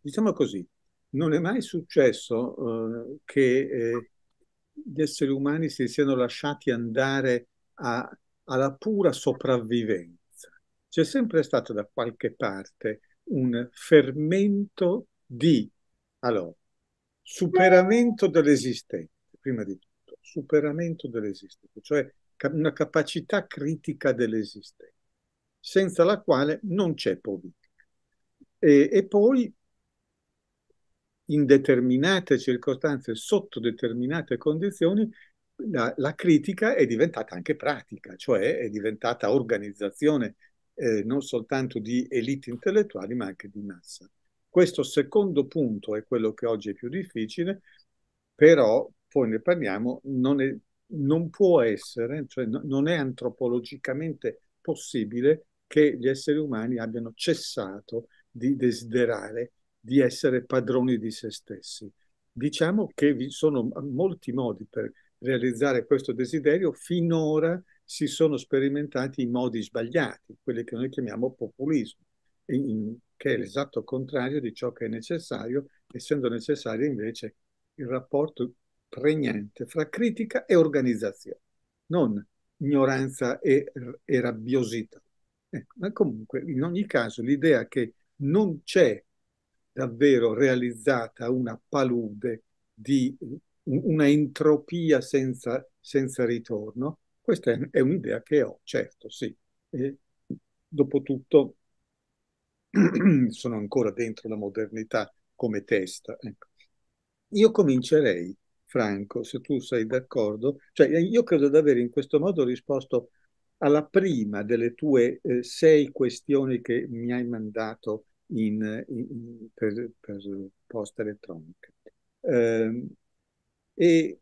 diciamo così, non è mai successo eh, che eh, gli esseri umani si siano lasciati andare a, alla pura sopravvivenza. C'è sempre stato da qualche parte un fermento di allora, superamento dell'esistente, prima di tutto, superamento dell'esistente, cioè una capacità critica dell'esistente, senza la quale non c'è politica. E, e poi in determinate circostanze, sotto determinate condizioni, la, la, critica è diventata anche pratica, cioè è diventata organizzazione eh, non soltanto di elite intellettuali, ma anche di massa. Questo secondo punto è quello che oggi è più difficile, però poi ne parliamo, non, è, non può essere, cioè no, non è antropologicamente possibile che gli esseri umani abbiano cessato di desiderare di essere padroni di se stessi. Diciamo che vi sono molti modi per realizzare questo desiderio, finora si sono sperimentati i modi sbagliati, quelli che noi chiamiamo populismo, che è l'esatto contrario di ciò che è necessario, essendo necessario invece il rapporto pregnante fra critica e organizzazione, non ignoranza e, e rabbiosità. Ecco, ma comunque, in ogni caso, l'idea che non c'è davvero realizzata una palude di una entropia senza, senza ritorno. Questa è, un'idea che ho, certo, sì. E, dopotutto sono ancora dentro la modernità come testa. Ecco. Io comincerei, Franco, se tu sei d'accordo, cioè eh, io credo di aver in questo modo risposto alla prima delle tue eh, sei questioni che mi hai mandato in, in, per, per, posta elettronica. Eh, e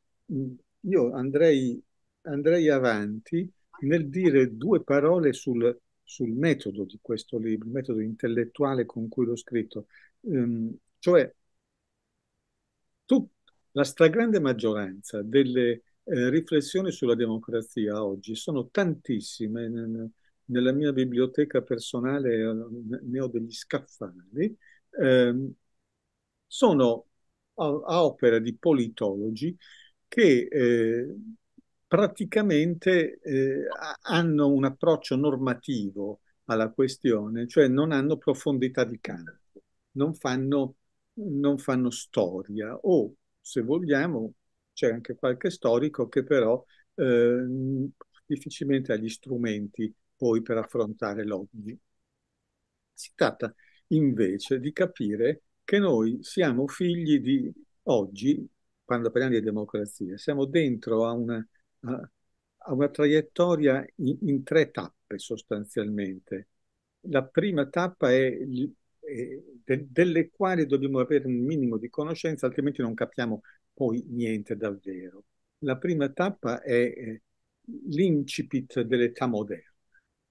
io andrei, andrei, avanti nel dire due parole sul, sul, metodo di questo libro, il metodo intellettuale con cui l'ho scritto, eh, cioè tut, la stragrande maggioranza delle eh, riflessioni sulla democrazia oggi sono tantissime nella mia biblioteca personale eh, ne ho degli scaffali, ehm, sono a, a, opera di politologi che eh, praticamente eh, hanno un approccio normativo alla questione, cioè non hanno profondità di campo, non fanno, non fanno storia o, se vogliamo, c'è anche qualche storico che però eh, difficilmente ha gli strumenti poi per affrontare l'oggi. Si tratta invece di capire che noi siamo figli di oggi, quando parliamo di democrazia, siamo dentro a una, a, una traiettoria in, in, tre tappe sostanzialmente. La prima tappa è, è de, delle quali dobbiamo avere un minimo di conoscenza, altrimenti non capiamo poi niente davvero. La prima tappa è eh, l'incipit dell'età moderna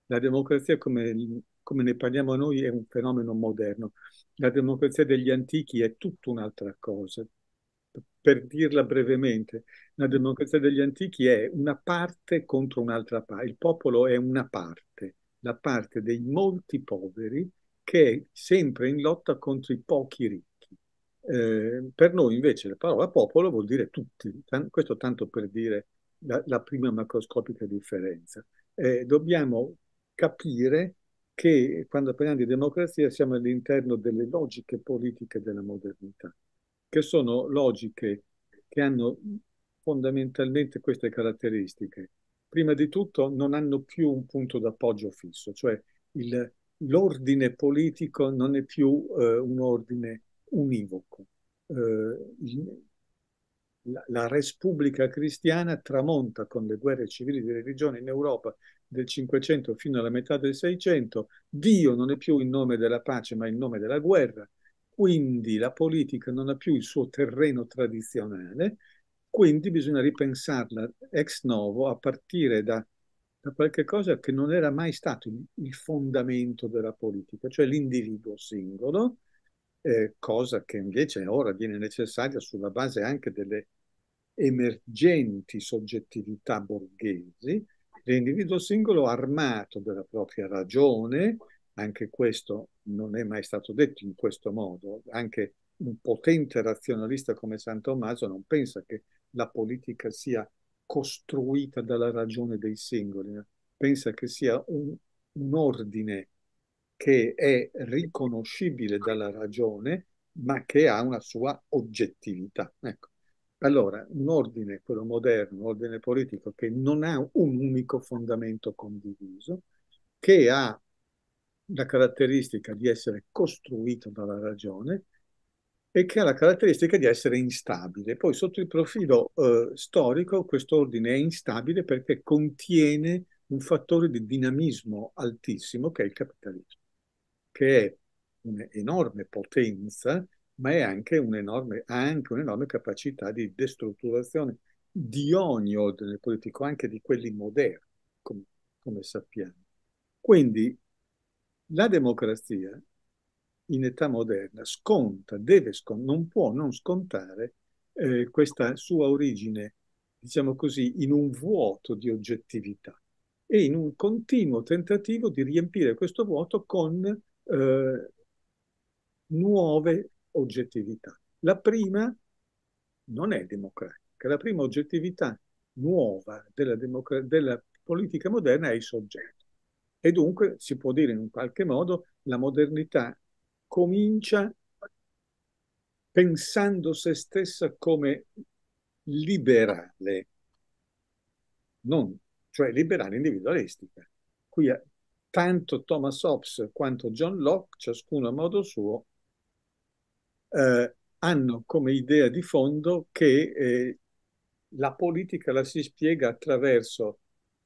la democrazia, come, come ne parliamo noi, è un fenomeno moderno. La democrazia degli antichi è tutta un'altra cosa. Per dirla brevemente, la democrazia degli antichi è una parte contro un'altra parte. Il popolo è una parte, la parte dei molti poveri che è sempre in lotta contro i pochi ricchi. Eh, per noi invece la parola popolo vuol dire tutti, questo tanto per dire la, la prima macroscopica differenza. Eh, dobbiamo capire che quando parliamo di democrazia siamo all'interno delle logiche politiche della modernità, che sono logiche che hanno fondamentalmente queste caratteristiche. Prima di tutto non hanno più un punto d'appoggio fisso, cioè il, l'ordine politico non è più eh, un ordine univoco. Eh, la Respubblica cristiana tramonta con le guerre civili di religione in Europa del 500 fino alla metà del 600, Dio non è più il nome della pace ma il nome della guerra, quindi la politica non ha più il suo terreno tradizionale, quindi bisogna ripensarla ex novo a partire da, da qualche cosa che non era mai stato il, il fondamento della politica, cioè l'individuo singolo, eh, cosa che invece ora viene necessaria sulla base anche delle emergenti soggettività borghesi, l'individuo singolo armato della propria ragione, anche questo non è mai stato detto in questo modo, anche un potente razionalista come San Tommaso non pensa che la politica sia costruita dalla ragione dei singoli, pensa che sia un, un ordine che è riconoscibile dalla ragione, ma che ha una sua oggettività. Ecco. Allora, un ordine, quello moderno, un ordine politico che non ha un unico fondamento condiviso, che ha la caratteristica di essere costruito dalla ragione e che ha la caratteristica di essere instabile. Poi sotto il profilo eh, storico questo ordine è instabile perché contiene un fattore di dinamismo altissimo che è il capitalismo, che è un'enorme potenza ma è anche un'enorme, ha anche un'enorme capacità di destrutturazione di ogni ordine politico, anche di quelli moderni, come, come sappiamo. Quindi la democrazia in età moderna sconta, deve scon- non può non scontare eh, questa sua origine, diciamo così, in un vuoto di oggettività e in un continuo tentativo di riempire questo vuoto con eh, nuove oggettività. La prima non è democratica, la prima oggettività nuova della, della politica moderna è il soggetto. E dunque si può dire in un qualche modo la modernità comincia pensando se stessa come liberale, non, cioè liberale individualistica. Qui tanto Thomas Hobbes quanto John Locke, ciascuno a modo suo, eh, hanno come idea di fondo che eh, la politica la si spiega attraverso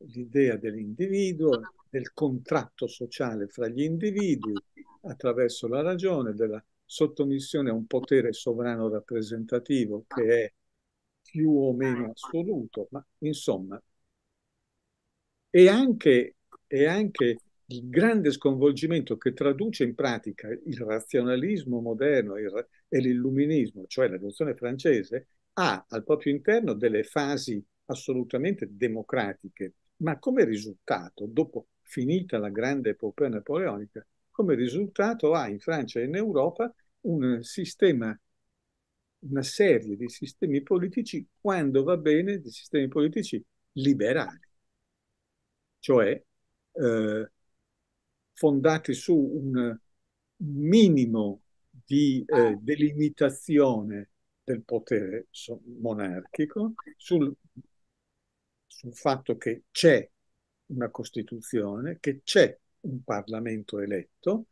l'idea dell'individuo, del contratto sociale fra gli individui, attraverso la ragione della sottomissione a un potere sovrano rappresentativo che è più o meno assoluto, ma insomma, e anche, e anche il grande sconvolgimento che traduce in pratica il razionalismo moderno e l'illuminismo, cioè la rivoluzione francese, ha al proprio interno delle fasi assolutamente democratiche, ma come risultato, dopo finita la grande epopea napoleonica, come risultato ha in Francia e in Europa un sistema, una serie di sistemi politici, quando va bene, di sistemi politici liberali, cioè eh, fondati su un minimo di eh, ah. delimitazione del potere monarchico, sul, sul fatto che c'è una Costituzione, che c'è un Parlamento eletto,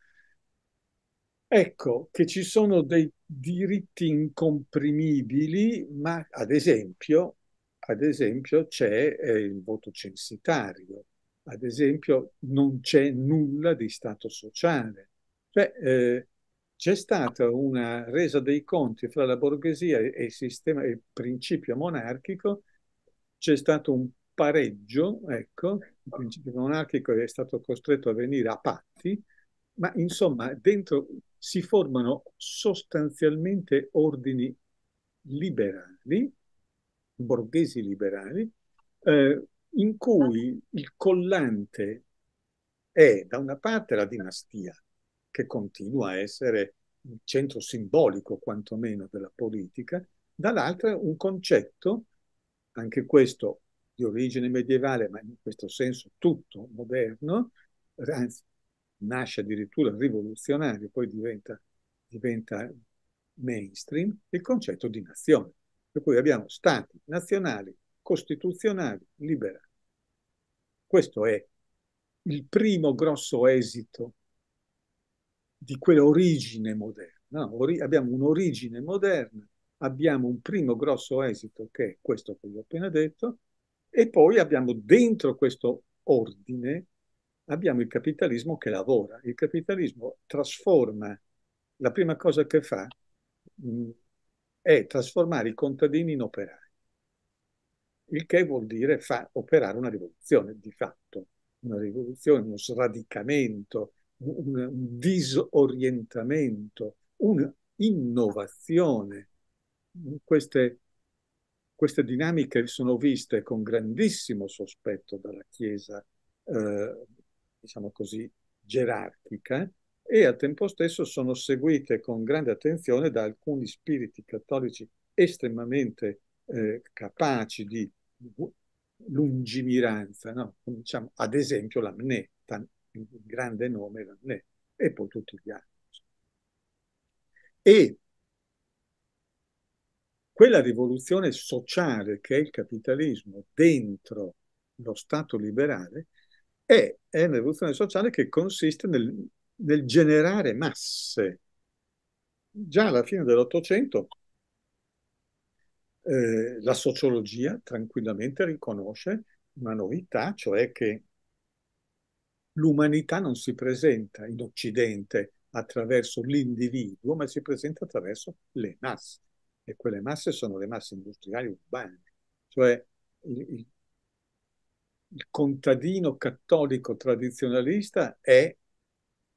Ecco che ci sono dei diritti incomprimibili, ma ad esempio, ad esempio c'è eh, il voto censitario, ad esempio, non c'è nulla di Stato sociale. Cioè, eh, c'è stata una resa dei conti fra la borghesia e il, sistema, il principio monarchico, c'è stato un pareggio, ecco, il principio monarchico è stato costretto a venire a patti, ma insomma dentro si formano sostanzialmente ordini liberali, borghesi liberali, eh, in cui il collante è da una parte la dinastia, che continua a essere il centro simbolico quantomeno della politica, dall'altra un concetto, anche questo di origine medievale, ma in questo senso tutto moderno, anzi nasce addirittura rivoluzionario, poi diventa, diventa mainstream, il concetto di nazione. Per cui abbiamo stati nazionali costituzionali liberali. Questo è il primo grosso esito di quell'origine moderna. No? Ori abbiamo un'origine moderna, abbiamo un primo grosso esito che è questo che vi ho appena detto, e poi abbiamo dentro questo ordine abbiamo il capitalismo che lavora. Il capitalismo trasforma, la prima cosa che fa mh, mm, è trasformare i contadini in operai il che vuol dire fa, operare una rivoluzione di fatto, una rivoluzione, uno sradicamento, un, un disorientamento, un'innovazione. Queste, queste, dinamiche sono viste con grandissimo sospetto dalla Chiesa, eh, diciamo così, gerarchica e al tempo stesso sono seguite con grande attenzione da alcuni spiriti cattolici estremamente eh, capaci di lungimiranza, no? Cominciamo, ad esempio l'amnè, il grande nome l'amnè, e poi tutti gli altri. E quella rivoluzione sociale che è il capitalismo dentro lo Stato liberale è, è una rivoluzione sociale che consiste nel, nel generare masse. Già alla fine dell'Ottocento eh, la sociologia tranquillamente riconosce una novità, cioè che l'umanità non si presenta in Occidente attraverso l'individuo, ma si presenta attraverso le masse. E quelle masse sono le masse industriali urbane, cioè il, il, il contadino cattolico tradizionalista è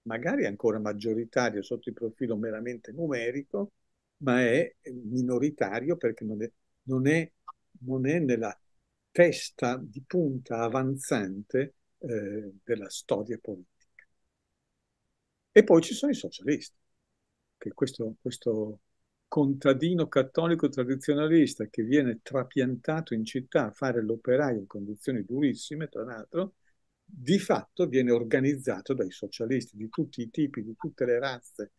magari ancora maggioritario sotto il profilo meramente numerico, ma è minoritario perché non è, non è, non è nella testa di punta avanzante eh, della storia politica. E poi ci sono i socialisti, che questo, questo contadino cattolico tradizionalista che viene trapiantato in città a fare l'operaio in condizioni durissime, tra l'altro, di fatto viene organizzato dai socialisti di tutti i tipi, di tutte le razze.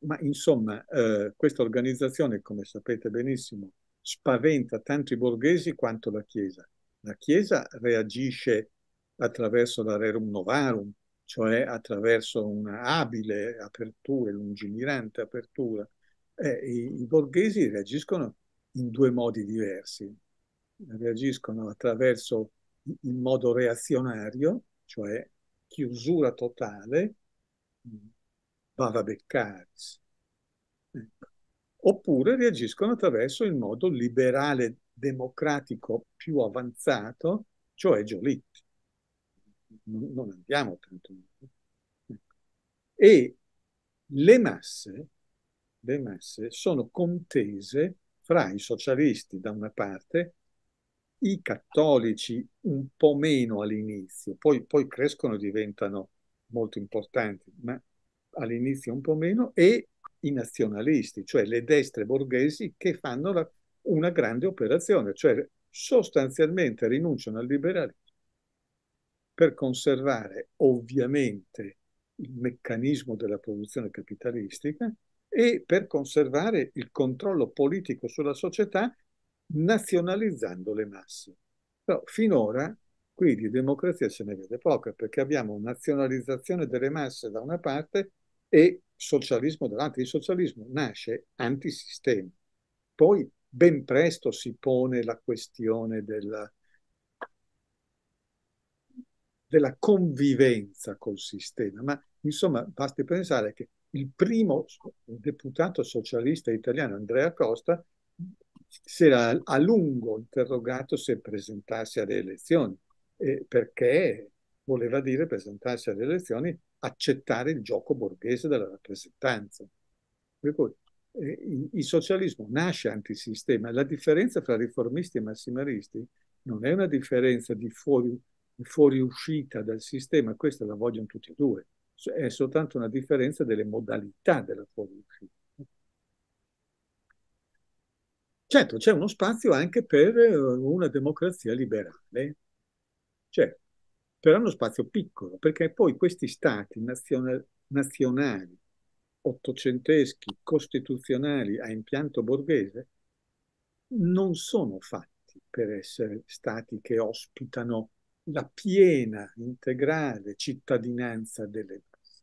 Ma insomma, eh, questa organizzazione, come sapete benissimo, spaventa tanto i borghesi quanto la Chiesa. La Chiesa reagisce attraverso la Rerum Novarum, cioè attraverso una abile apertura, lungimirante apertura. Eh, i, i, borghesi reagiscono in due modi diversi. Reagiscono attraverso il modo reazionario, cioè chiusura totale, mm, bava beccaris. Ecco oppure reagiscono attraverso il modo liberale democratico più avanzato, cioè Giolitti. Non andiamo tanto. Ecco. E le masse, le masse sono contese fra i socialisti da una parte, i cattolici un po' meno all'inizio, poi, poi crescono e diventano molto importanti, ma all'inizio un po' meno, e i nazionalisti, cioè le destre borghesi che fanno la, una grande operazione, cioè sostanzialmente rinunciano al liberalismo per conservare ovviamente il meccanismo della produzione capitalistica e per conservare il controllo politico sulla società nazionalizzando le masse. Però finora qui di democrazia se ne vede poca perché abbiamo nazionalizzazione delle masse da una parte e socialismo dell'antisocialismo, nasce antisistema. Poi ben presto si pone la questione della, della convivenza col sistema, ma insomma basti pensare che il primo deputato socialista italiano, Andrea Costa, si era a lungo interrogato se presentarsi alle elezioni, eh, perché voleva dire presentarsi alle elezioni accettare il gioco borghese della rappresentanza. Per cui eh, il socialismo nasce antisistema. La differenza tra riformisti e massimaristi non è una differenza di, fuori, di fuoriuscita dal sistema, questa la vogliono tutti e due, è soltanto una differenza delle modalità della fuoriuscita. Certo, c'è uno spazio anche per eh, una democrazia liberale. Certo però è uno spazio piccolo, perché poi questi stati nazionali, nazionali ottocenteschi, costituzionali a impianto borghese, non sono fatti per essere stati che ospitano la piena, integrale cittadinanza delle masse.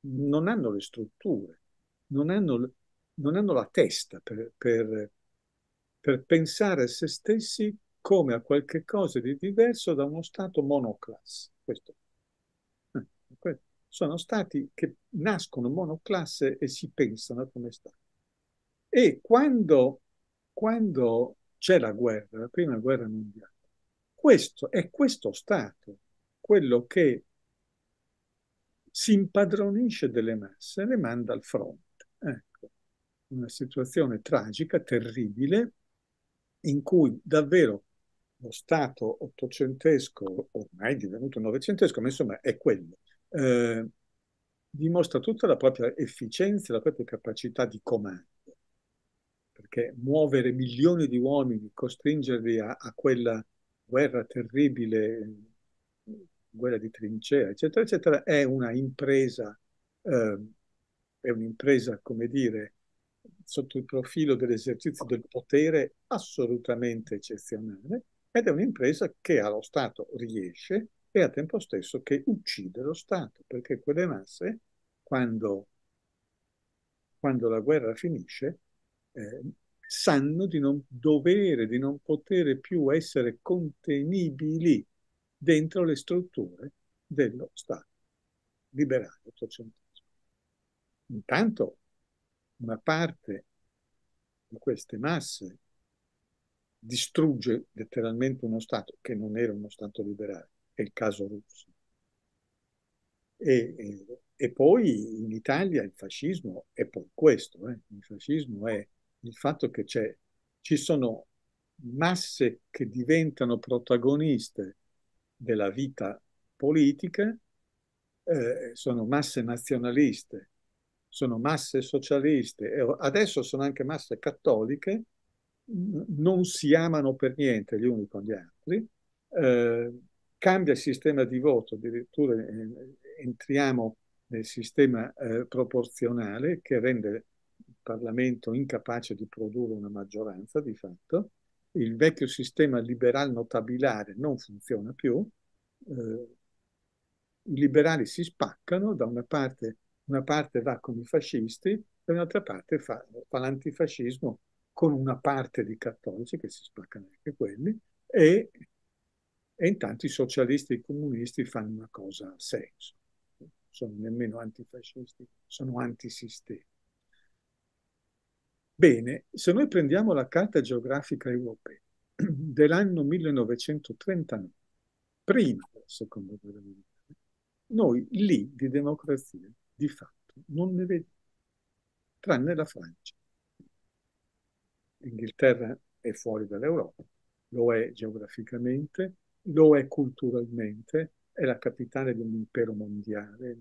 Non hanno le strutture, non hanno, non hanno la testa per, per, per pensare a se stessi come a qualche cosa di diverso da uno Stato monoclasse. Questo. Eh, sono Stati che nascono monoclasse e si pensano come Stati. E quando, quando c'è la guerra, la prima guerra mondiale, questo è questo Stato, quello che si impadronisce delle masse e le manda al fronte. Ecco, una situazione tragica, terribile, in cui davvero lo Stato ottocentesco, ormai divenuto novecentesco, ma insomma è quello, eh, dimostra tutta la propria efficienza, la propria capacità di comando, perché muovere milioni di uomini, costringerli a, a quella guerra terribile, guerra di trincea, eccetera, eccetera, è una impresa, eh, è un'impresa, come dire, sotto il profilo dell'esercizio del potere assolutamente eccezionale, ed è un'impresa che allo Stato riesce e al tempo stesso che uccide lo Stato, perché quelle masse, quando, quando la guerra finisce, eh, sanno di non dovere, di non poter più essere contenibili dentro le strutture dello Stato liberale ottocentesco. Intanto una parte di queste masse distrugge letteralmente uno Stato che non era uno Stato liberale, è il caso russo. E, e, e poi in Italia il fascismo è poi questo, eh? il fascismo è il fatto che ci sono masse che diventano protagoniste della vita politica, eh, sono masse nazionaliste, sono masse socialiste, adesso sono anche masse cattoliche, non si amano per niente gli uni con gli altri, eh, cambia il sistema di voto, addirittura eh, entriamo nel sistema eh, proporzionale che rende il Parlamento incapace di produrre una maggioranza di fatto, il vecchio sistema liberal notabilare non funziona più, eh, i liberali si spaccano, da una parte, una parte va con i fascisti e un'altra parte fa, fa l'antifascismo con una parte di cattolici che si spaccano anche quelli e, e intanto i socialisti e i comunisti fanno una cosa a senso, non sono nemmeno antifascisti, sono antisistemi. Bene, se noi prendiamo la carta geografica europea dell'anno 1939, prima della seconda guerra mondiale, noi lì di democrazia di fatto non ne vediamo, tranne la Francia. L'Inghilterra è fuori dall'Europa, lo è geograficamente, lo è culturalmente, è la capitale di un impero mondiale,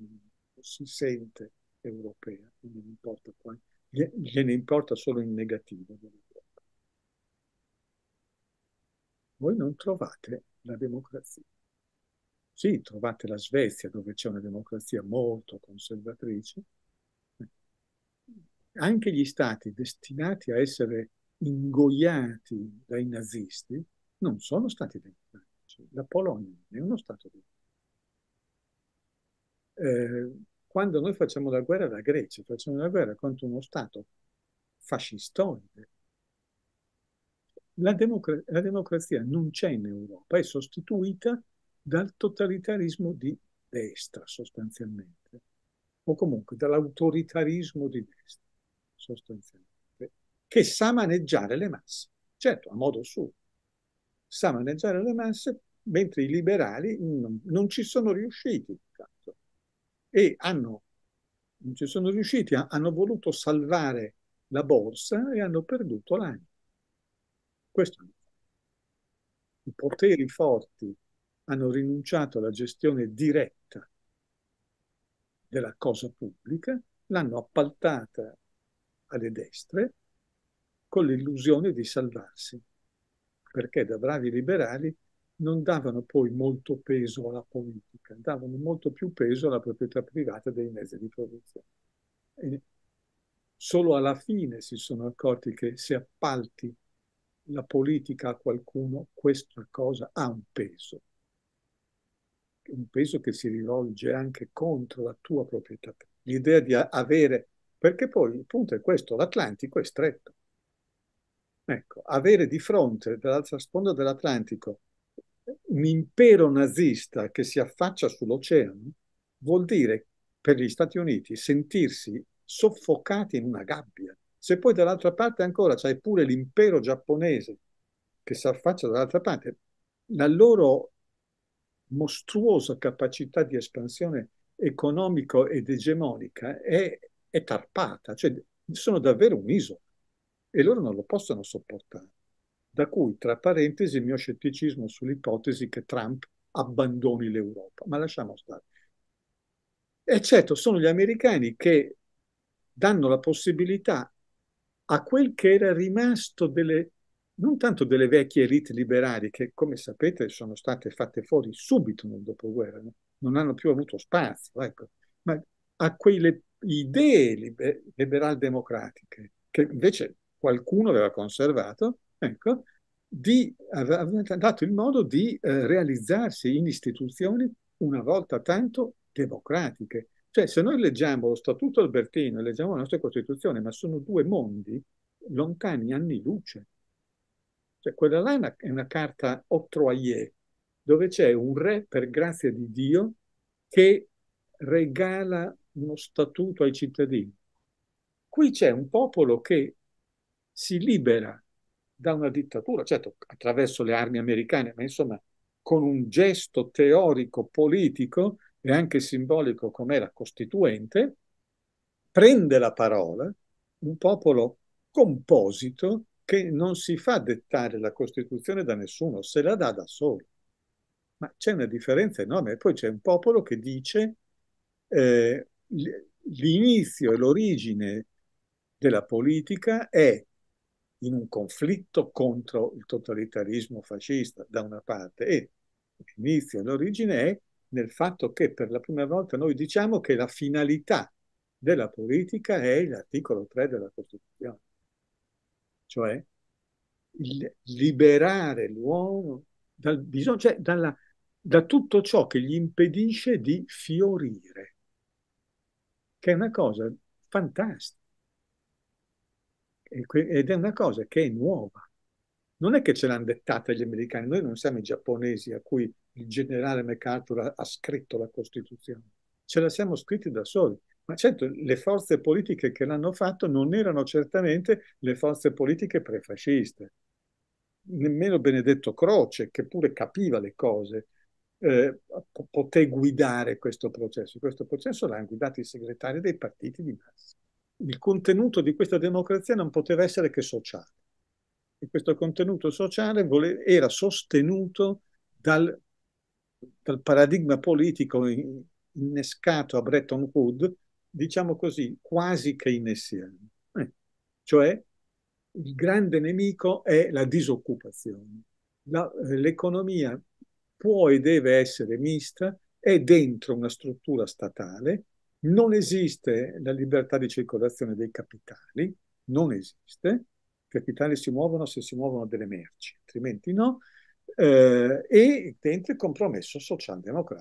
si sente europea, non importa qua, gliene importa solo in negativo dell'Europa. Voi non trovate la democrazia. Sì, trovate la Svezia dove c'è una democrazia molto conservatrice. Anche gli stati destinati a essere ingoiati dai nazisti, non sono stati democratici. La Polonia è uno Stato democratico. Eh, quando noi facciamo la guerra alla Grecia, facciamo la guerra contro uno Stato fascistoide. La, democra- la democrazia non c'è in Europa, è sostituita dal totalitarismo di destra sostanzialmente, o comunque dall'autoritarismo di destra sostanzialmente che sa maneggiare le masse, certo a modo suo, sa maneggiare le masse, mentre i liberali non, non ci sono riusciti tanto. e hanno, non ci sono riusciti, hanno voluto salvare la borsa e hanno perduto l'anima. Questo è I poteri forti hanno rinunciato alla gestione diretta della cosa pubblica, l'hanno appaltata alle destre con l'illusione di salvarsi, perché da bravi liberali non davano poi molto peso alla politica, davano molto più peso alla proprietà privata dei mezzi di produzione. E solo alla fine si sono accorti che se appalti la politica a qualcuno, questa cosa ha un peso, un peso che si rivolge anche contro la tua proprietà. L'idea di avere, perché poi il punto è questo, l'Atlantico è stretto Ecco, avere di fronte dall'altra sponda dell'Atlantico un impero nazista che si affaccia sull'oceano vuol dire per gli Stati Uniti sentirsi soffocati in una gabbia. Se poi dall'altra parte ancora c'è pure l'impero giapponese che si affaccia dall'altra parte, la loro mostruosa capacità di espansione economico ed egemonica è, è tarpata, cioè sono davvero un'isola e loro non lo possono sopportare. Da cui, tra parentesi, il mio scetticismo sull'ipotesi che Trump abbandoni l'Europa, ma lasciamo stare. E certo, sono gli americani che danno la possibilità a quel che era rimasto delle, non tanto delle vecchie elite liberali, che come sapete sono state fatte fuori subito nel dopoguerra, no? non hanno più avuto spazio, ecco. ma a quelle idee liber- liberal-democratiche che invece qualcuno aveva conservato, ecco, di, aveva dato il modo di eh, realizzarsi in istituzioni una volta tanto democratiche. Cioè, se noi leggiamo lo Statuto Albertino e leggiamo la nostra Costituzione, ma sono due mondi lontani anni luce. Cioè, quella là è una, è una carta octroyée, dove c'è un re, per grazia di Dio, che regala uno statuto ai cittadini. Qui c'è un popolo che si libera da una dittatura, certo attraverso le armi americane, ma insomma con un gesto teorico, politico e anche simbolico come la Costituente, prende la parola un popolo composito che non si fa dettare la Costituzione da nessuno, se la dà da solo. Ma c'è una differenza enorme. poi c'è un popolo che dice eh, l'inizio e l'origine della politica è in un conflitto contro il totalitarismo fascista da una parte e l'inizio, l'origine è nel fatto che per la prima volta noi diciamo che la finalità della politica è l'articolo 3 della Costituzione, cioè liberare l'uomo dal bisogno, cioè dalla, da tutto ciò che gli impedisce di fiorire, che è una cosa fantastica ed è una cosa che è nuova. Non è che ce l'hanno dettata gli americani, noi non siamo i giapponesi a cui il generale MacArthur ha scritto la Costituzione, ce la siamo scritti da soli. Ma certo, le forze politiche che l'hanno fatto non erano certamente le forze politiche prefasciste, nemmeno Benedetto Croce, che pure capiva le cose, eh, poté guidare questo processo. Questo processo l'hanno guidato i segretari dei partiti di massa il contenuto di questa democrazia non poteva essere che sociale. E questo contenuto sociale vole- era sostenuto dal, dal paradigma politico innescato a Bretton Woods, diciamo così, quasi keynesiano. Eh, cioè il grande nemico è la disoccupazione. La, eh, l'economia può e deve essere mista, è dentro una struttura statale, non esiste la libertà di circolazione dei capitali, non esiste, i capitali si muovono se si muovono delle merci, altrimenti no, eh, e dentro il compromesso socialdemocratico